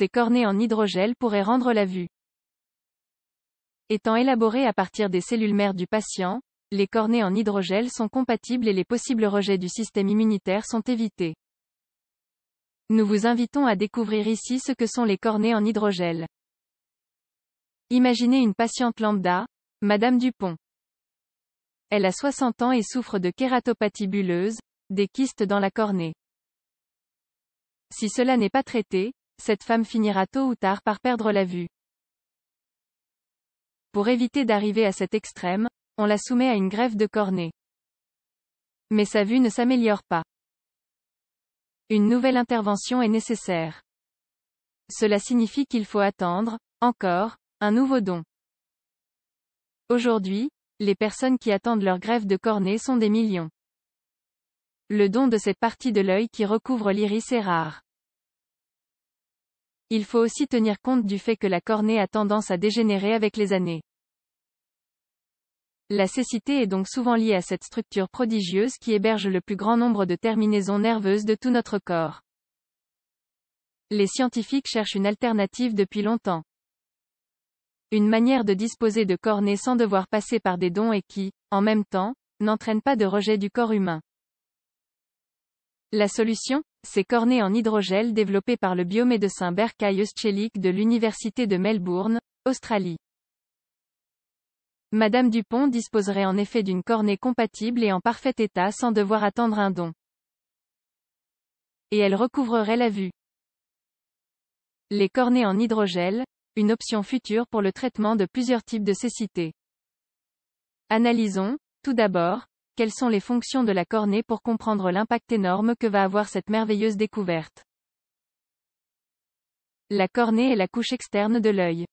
Ces cornées en hydrogel pourraient rendre la vue. Étant élaborées à partir des cellules mères du patient, les cornées en hydrogel sont compatibles et les possibles rejets du système immunitaire sont évités. Nous vous invitons à découvrir ici ce que sont les cornées en hydrogel. Imaginez une patiente lambda, Madame Dupont. Elle a 60 ans et souffre de kératopathie bulleuse, des kystes dans la cornée. Si cela n'est pas traité, cette femme finira tôt ou tard par perdre la vue. Pour éviter d'arriver à cet extrême, on la soumet à une grève de cornée. Mais sa vue ne s'améliore pas. Une nouvelle intervention est nécessaire. Cela signifie qu'il faut attendre, encore, un nouveau don. Aujourd'hui, les personnes qui attendent leur grève de cornée sont des millions. Le don de cette partie de l'œil qui recouvre l'iris est rare. Il faut aussi tenir compte du fait que la cornée a tendance à dégénérer avec les années. La cécité est donc souvent liée à cette structure prodigieuse qui héberge le plus grand nombre de terminaisons nerveuses de tout notre corps. Les scientifiques cherchent une alternative depuis longtemps. Une manière de disposer de cornées sans devoir passer par des dons et qui, en même temps, n'entraîne pas de rejet du corps humain. La solution ces cornées en hydrogel développées par le biomédecin Berkay Ostchelik de l'Université de Melbourne, Australie. Madame Dupont disposerait en effet d'une cornée compatible et en parfait état sans devoir attendre un don. Et elle recouvrerait la vue. Les cornées en hydrogel, une option future pour le traitement de plusieurs types de cécité. Analysons, tout d'abord, quelles sont les fonctions de la cornée pour comprendre l'impact énorme que va avoir cette merveilleuse découverte La cornée est la couche externe de l'œil.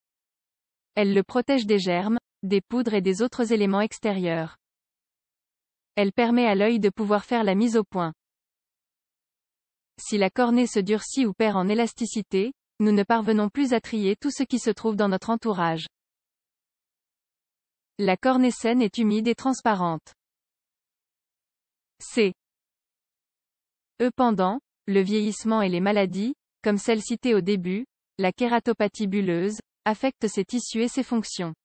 Elle le protège des germes, des poudres et des autres éléments extérieurs. Elle permet à l'œil de pouvoir faire la mise au point. Si la cornée se durcit ou perd en élasticité, nous ne parvenons plus à trier tout ce qui se trouve dans notre entourage. La cornée saine est humide et transparente. C. Cependant, le vieillissement et les maladies, comme celles citées au début, la kératopathie bulleuse, affectent ces tissus et ses fonctions.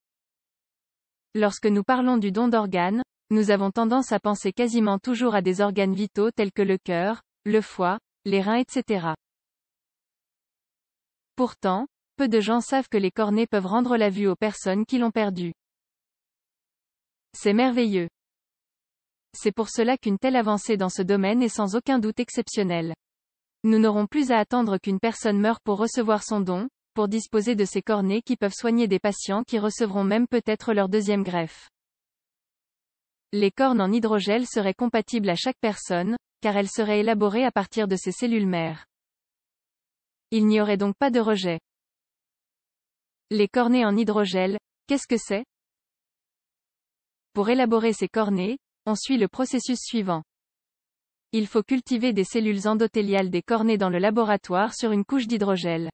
Lorsque nous parlons du don d'organes, nous avons tendance à penser quasiment toujours à des organes vitaux tels que le cœur, le foie, les reins etc. Pourtant, peu de gens savent que les cornets peuvent rendre la vue aux personnes qui l'ont perdue. C'est merveilleux. C'est pour cela qu'une telle avancée dans ce domaine est sans aucun doute exceptionnelle. Nous n'aurons plus à attendre qu'une personne meure pour recevoir son don, pour disposer de ces cornées qui peuvent soigner des patients qui recevront même peut-être leur deuxième greffe. Les cornes en hydrogel seraient compatibles à chaque personne, car elles seraient élaborées à partir de ces cellules mères. Il n'y aurait donc pas de rejet. Les cornées en hydrogel, qu'est-ce que c'est Pour élaborer ces cornées. On suit le processus suivant. Il faut cultiver des cellules endothéliales des cornées dans le laboratoire sur une couche d'hydrogel.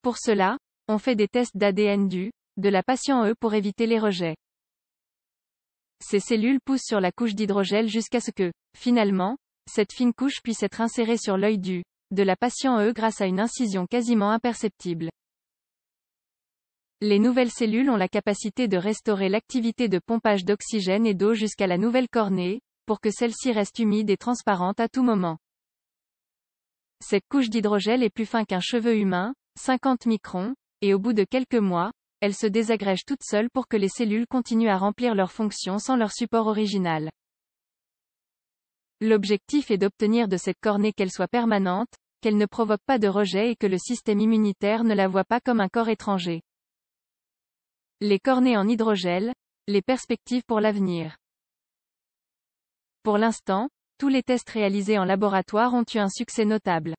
Pour cela, on fait des tests d'ADN du, de la patient E pour éviter les rejets. Ces cellules poussent sur la couche d'hydrogel jusqu'à ce que, finalement, cette fine couche puisse être insérée sur l'œil du, de la patient E grâce à une incision quasiment imperceptible. Les nouvelles cellules ont la capacité de restaurer l'activité de pompage d'oxygène et d'eau jusqu'à la nouvelle cornée, pour que celle-ci reste humide et transparente à tout moment. Cette couche d'hydrogel est plus fin qu'un cheveu humain, 50 microns, et au bout de quelques mois, elle se désagrège toute seule pour que les cellules continuent à remplir leurs fonctions sans leur support original. L'objectif est d'obtenir de cette cornée qu'elle soit permanente, qu'elle ne provoque pas de rejet et que le système immunitaire ne la voit pas comme un corps étranger. Les cornets en hydrogel, les perspectives pour l'avenir. Pour l'instant, tous les tests réalisés en laboratoire ont eu un succès notable.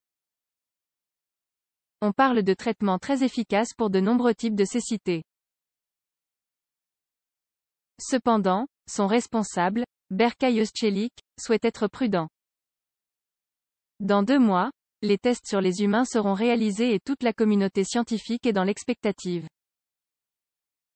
On parle de traitements très efficaces pour de nombreux types de cécité. Cependant, son responsable, Berkay Özçelik, souhaite être prudent. Dans deux mois, les tests sur les humains seront réalisés et toute la communauté scientifique est dans l'expectative.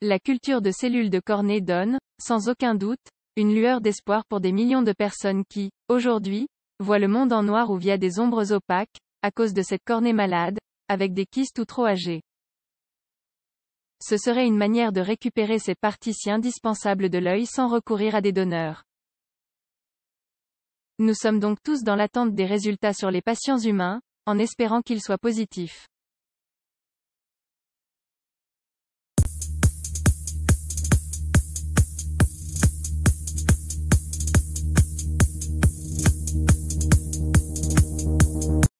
La culture de cellules de cornée donne, sans aucun doute, une lueur d'espoir pour des millions de personnes qui, aujourd'hui, voient le monde en noir ou via des ombres opaques, à cause de cette cornée malade, avec des kystes ou trop âgés. Ce serait une manière de récupérer ces parties si indispensables de l'œil sans recourir à des donneurs. Nous sommes donc tous dans l'attente des résultats sur les patients humains, en espérant qu'ils soient positifs.